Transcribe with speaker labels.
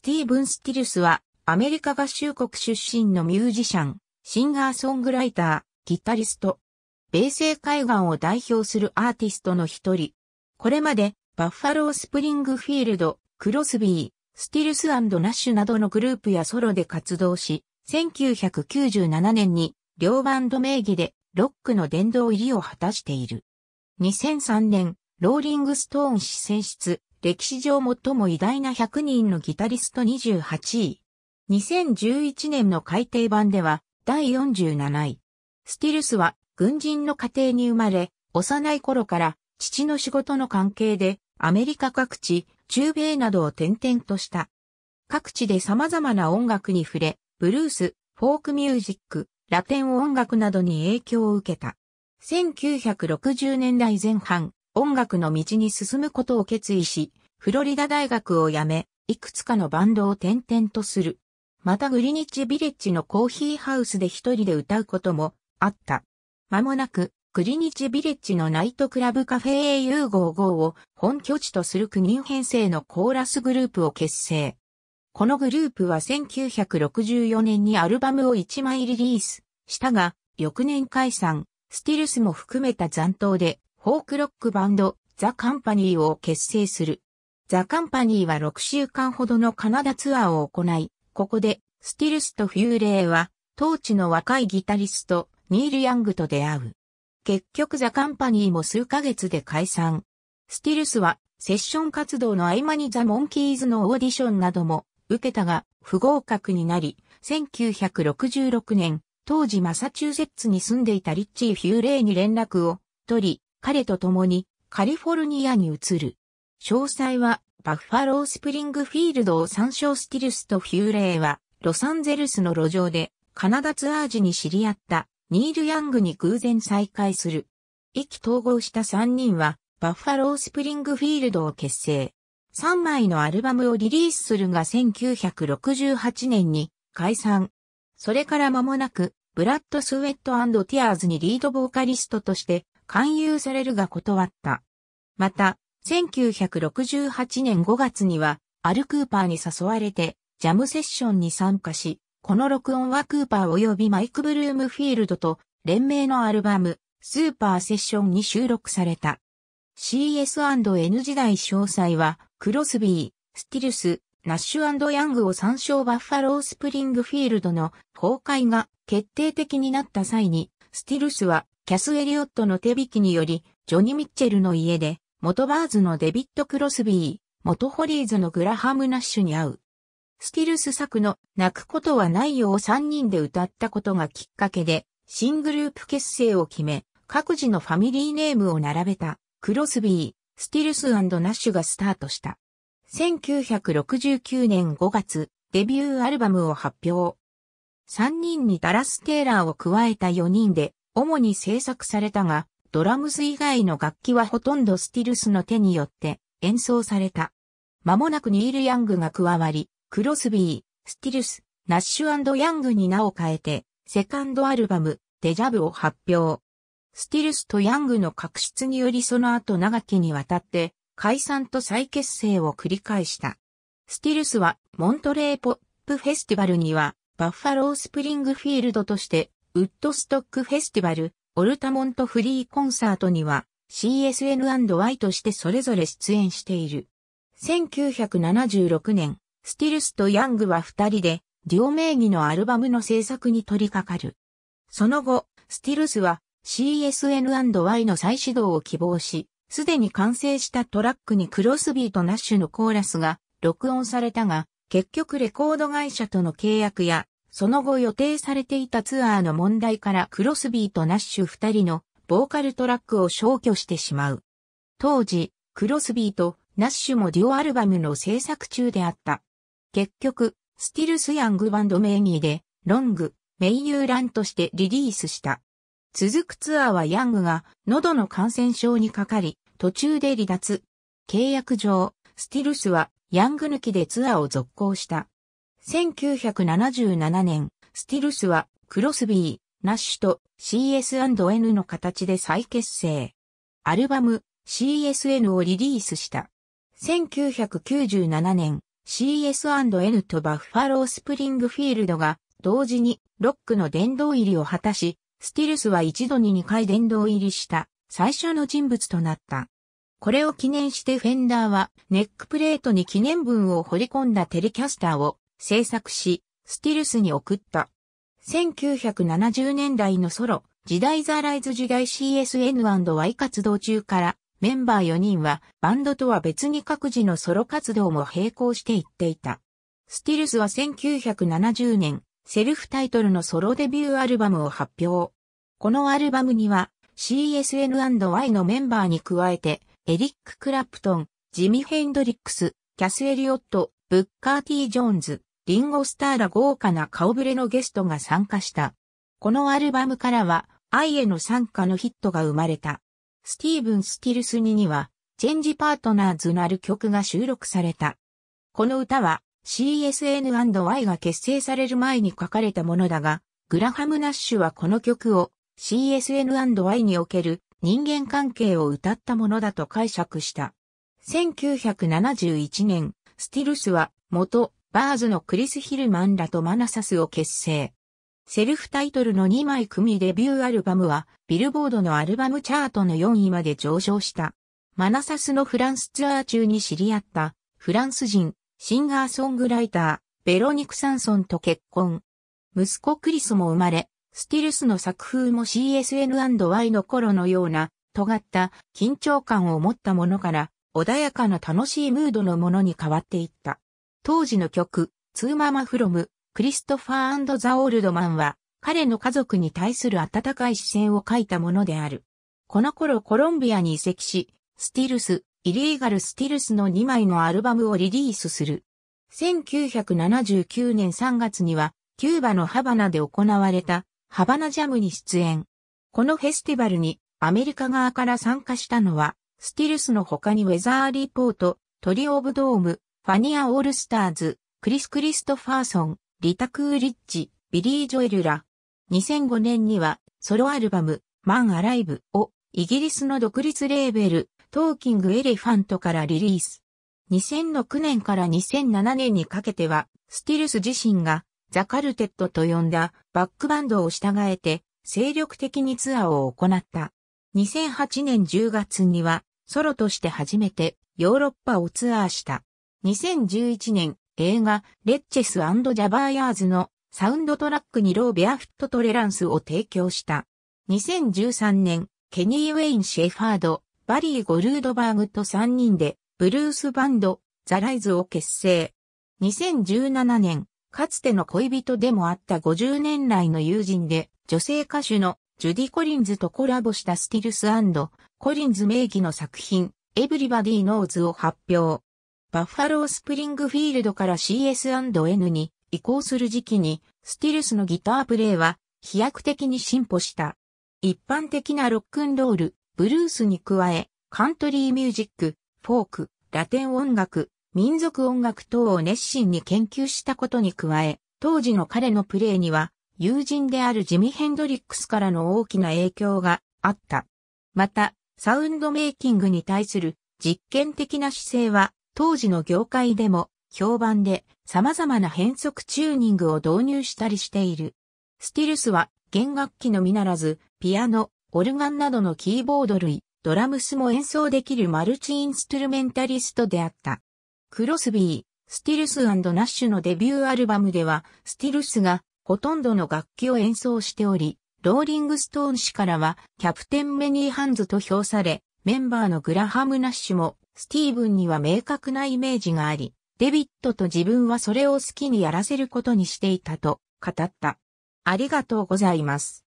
Speaker 1: スティーブン・スティルスは、アメリカ合衆国出身のミュージシャン、シンガーソングライター、ギタリスト。米西海岸を代表するアーティストの一人。これまで、バッファロー・スプリングフィールド、クロスビー、スティルスナッシュなどのグループやソロで活動し、1997年に両バンド名義でロックの殿堂入りを果たしている。2003年、ローリングストーン氏選出、歴史上最も偉大な100人のギタリスト28位。2011年の改訂版では第47位。スティルスは軍人の家庭に生まれ、幼い頃から父の仕事の関係でアメリカ各地、中米などを転々とした。各地で様々な音楽に触れ、ブルース、フォークミュージック、ラテン音楽などに影響を受けた。1960年代前半、音楽の道に進むことを決意し、フロリダ大学を辞め、いくつかのバンドを転々とする。またグリニッチビレッジのコーヒーハウスで一人で歌うこともあった。まもなく、グリニッチビレッジのナイトクラブカフェ AU55 を本拠地とする9人編成のコーラスグループを結成。このグループは1964年にアルバムを1枚リリースしたが、翌年解散、スティルスも含めた残党でフォークロックバンド、ザ・カンパニーを結成する。ザ・カンパニーは6週間ほどのカナダツアーを行い、ここで、スティルスとフューレーは、当地の若いギタリスト、ニール・ヤングと出会う。結局ザ・カンパニーも数ヶ月で解散。スティルスは、セッション活動の合間にザ・モンキーズのオーディションなども受けたが不合格になり、1966年、当時マサチューセッツに住んでいたリッチー・フューレーに連絡を取り、彼と共にカリフォルニアに移る。詳細はバッファロースプリングフィールドを参照スティルスとフューレイはロサンゼルスの路上でカナダツアー時に知り合ったニール・ヤングに偶然再会する。意気統合した3人はバッファロースプリングフィールドを結成。3枚のアルバムをリリースするが1968年に解散。それから間もなく、ブラッド・スウェットティアーズにリードボーカリストとして勧誘されるが断った。また、1968年5月には、アル・クーパーに誘われて、ジャムセッションに参加し、この録音はクーパー及びマイク・ブルームフィールドと連名のアルバム、スーパーセッションに収録された。CS&N 時代詳細は、クロスビー、スティルス、ナッシュヤングを参照バッファロースプリングフィールドの崩壊が決定的になった際に、スティルスはキャス・エリオットの手引きにより、ジョニ・ー・ミッチェルの家で、元バーズのデビット・クロスビー、元ホリーズのグラハム・ナッシュに会う。スティルス作の泣くことはないよを3人で歌ったことがきっかけで、新グループ結成を決め、各自のファミリーネームを並べた、クロスビー、スティルスナッシュがスタートした。1969年5月、デビューアルバムを発表。3人にダラス・テイラーを加えた4人で、主に制作されたが、ドラムス以外の楽器はほとんどスティルスの手によって演奏された。間もなくニール・ヤングが加わり、クロスビー、スティルス、ナッシュヤングに名を変えて、セカンドアルバム、デジャブを発表。スティルスとヤングの確執によりその後長きにわたって解散と再結成を繰り返した。スティルスはモントレーポップフェスティバルにはバッファロースプリングフィールドとしてウッドストックフェスティバル、オルタモントフリーコンサートには CSN&Y としてそれぞれ出演している。1976年、スティルスとヤングは二人で、デュオ名義のアルバムの制作に取り掛かる。その後、スティルスは CSN&Y の再始動を希望し、すでに完成したトラックにクロスビーとナッシュのコーラスが録音されたが、結局レコード会社との契約やその後予定されていたツアーの問題からクロスビーとナッシュ二人のボーカルトラックを消去してしまう。当時、クロスビーとナッシュもデュオアルバムの制作中であった。結局、スティルス・ヤング・バンド名義で、ロング、名ラ欄としてリリースした。続くツアーはヤングが喉の感染症にかかり、途中で離脱。契約上、スティルスはヤング抜きでツアーを続行した。1977年、スティルスはクロスビー、ナッシュと CS&N の形で再結成。アルバム CSN をリリースした。1997年、CS&N とバッファロースプリングフィールドが同時にロックの殿堂入りを果たし、スティルスは一度に2回殿堂入りした最初の人物となった。これを記念してフェンダーはネックプレートに記念文を彫り込んだテレキャスターを制作し、スティルスに送った。1970年代のソロ、時代ザライズ時代 CSN&Y 活動中から、メンバー4人はバンドとは別に各自のソロ活動も並行していっていた。スティルスは1970年、セルフタイトルのソロデビューアルバムを発表。このアルバムには CSN&Y のメンバーに加えて、エリック・クラプトン、ジミ・ヘンドリックス、キャス・エリオット、ブッカー・ティジョーンズ、リンゴスターら豪華な顔ぶれのゲストが参加した。このアルバムからは、愛への参加のヒットが生まれた。スティーブン・スティルスにには、チェンジパートナーズなる曲が収録された。この歌は CSN&Y が結成される前に書かれたものだが、グラハム・ナッシュはこの曲を CSN&Y における人間関係を歌ったものだと解釈した。1971年、スティルスは元バーズのクリス・ヒルマンらとマナサスを結成。セルフタイトルの2枚組デビューアルバムは、ビルボードのアルバムチャートの4位まで上昇した。マナサスのフランスツアー中に知り合った、フランス人、シンガーソングライター、ベロニク・サンソンと結婚。息子クリスも生まれ、スティルスの作風も CSN&Y の頃のような、尖った緊張感を持ったものから、穏やかな楽しいムードのものに変わっていった。当時の曲、ツーママフロム、クリストファーザ・オールドマンは、彼の家族に対する温かい視線を書いたものである。この頃コロンビアに移籍し、スティルス、イリーガル・スティルスの2枚のアルバムをリリースする。1979年3月には、キューバのハバナで行われた、ハバナジャムに出演。このフェスティバルに、アメリカ側から参加したのは、スティルスの他にウェザーリポート、トリオブドーム、ファニア・オールスターズ、クリス・クリストファーソン、リタ・クーリッチ、ビリー・ジョエルら。2005年にはソロアルバム、マン・アライブをイギリスの独立レーベル、トーキング・エレファントからリリース。2006年から2007年にかけては、スティルス自身がザ・カルテットと呼んだバックバンドを従えて精力的にツアーを行った。2008年10月にはソロとして初めてヨーロッパをツアーした。2011年、映画、レッチェスジャバーヤーズのサウンドトラックにローベアフットトレランスを提供した。2013年、ケニー・ウェイン・シェファード、バリー・ゴルードバーグと3人で、ブルースバンド、ザ・ライズを結成。2017年、かつての恋人でもあった50年来の友人で、女性歌手のジュディ・コリンズとコラボしたスティルスコリンズ名義の作品、エブリバディ・ノーズを発表。バッファロースプリングフィールドから CS&N に移行する時期に、スティルスのギタープレイは飛躍的に進歩した。一般的なロックンロール、ブルースに加え、カントリーミュージック、フォーク、ラテン音楽、民族音楽等を熱心に研究したことに加え、当時の彼のプレイには、友人であるジミ・ヘンドリックスからの大きな影響があった。また、サウンドメイキングに対する実験的な姿勢は当時の業界でも評判で様々な変速チューニングを導入したりしている。スティルスは弦楽器のみならず、ピアノ、オルガンなどのキーボード類、ドラムスも演奏できるマルチインストゥルメンタリストであった。クロスビー、スティルスナッシュのデビューアルバムでは、スティルスがほとんどの楽器を演奏しており、ローリングストーン氏からは、キャプテンメニーハンズと評され、メンバーのグラハム・ナッシュもスティーブンには明確なイメージがあり、デビットと自分はそれを好きにやらせることにしていたと語った。ありがとうございます。